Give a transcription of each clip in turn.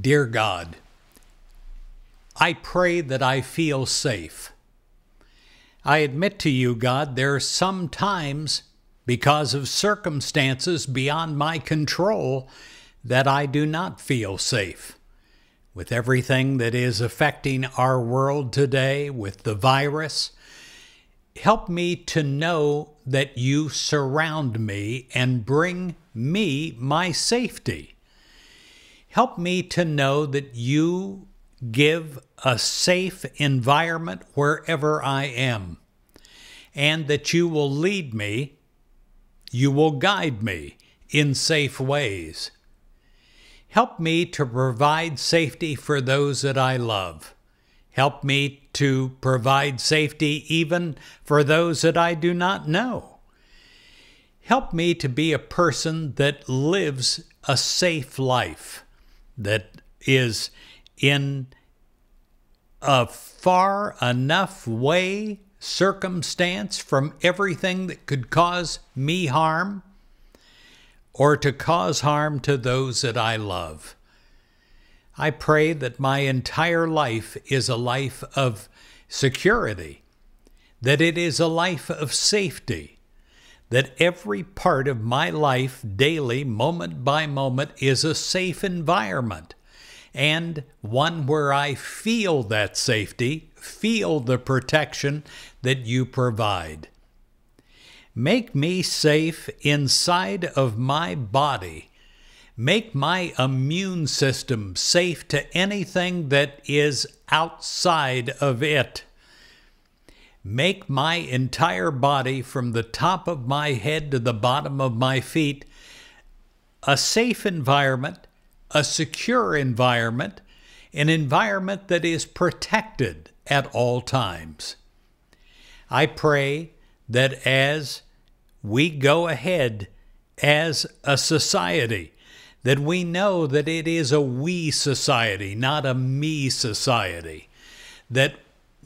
Dear God, I pray that I feel safe. I admit to you, God, there are some times, because of circumstances beyond my control, that I do not feel safe. With everything that is affecting our world today, with the virus, help me to know that you surround me and bring me my safety. Help me to know that you give a safe environment wherever I am, and that you will lead me, you will guide me in safe ways. Help me to provide safety for those that I love. Help me to provide safety even for those that I do not know. Help me to be a person that lives a safe life that is in a far enough way, circumstance from everything that could cause me harm or to cause harm to those that I love. I pray that my entire life is a life of security, that it is a life of safety, that every part of my life, daily, moment by moment, is a safe environment and one where I feel that safety, feel the protection that you provide. Make me safe inside of my body. Make my immune system safe to anything that is outside of it. Make my entire body, from the top of my head to the bottom of my feet, a safe environment, a secure environment, an environment that is protected at all times. I pray that as we go ahead as a society, that we know that it is a we society, not a me society, that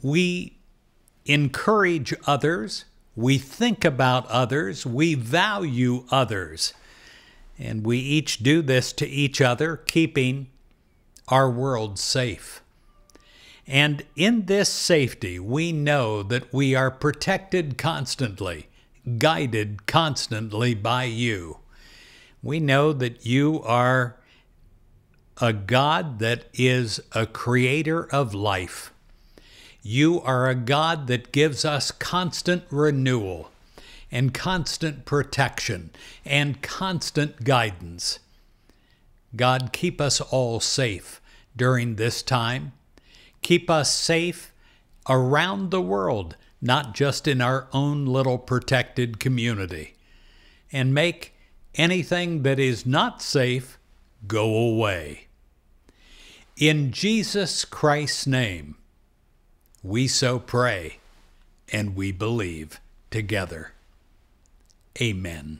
we encourage others, we think about others, we value others. And we each do this to each other, keeping our world safe. And in this safety, we know that we are protected constantly, guided constantly by you. We know that you are a God that is a creator of life. You are a God that gives us constant renewal and constant protection and constant guidance. God, keep us all safe during this time. Keep us safe around the world, not just in our own little protected community. And make anything that is not safe go away. In Jesus Christ's name. We so pray and we believe together. Amen.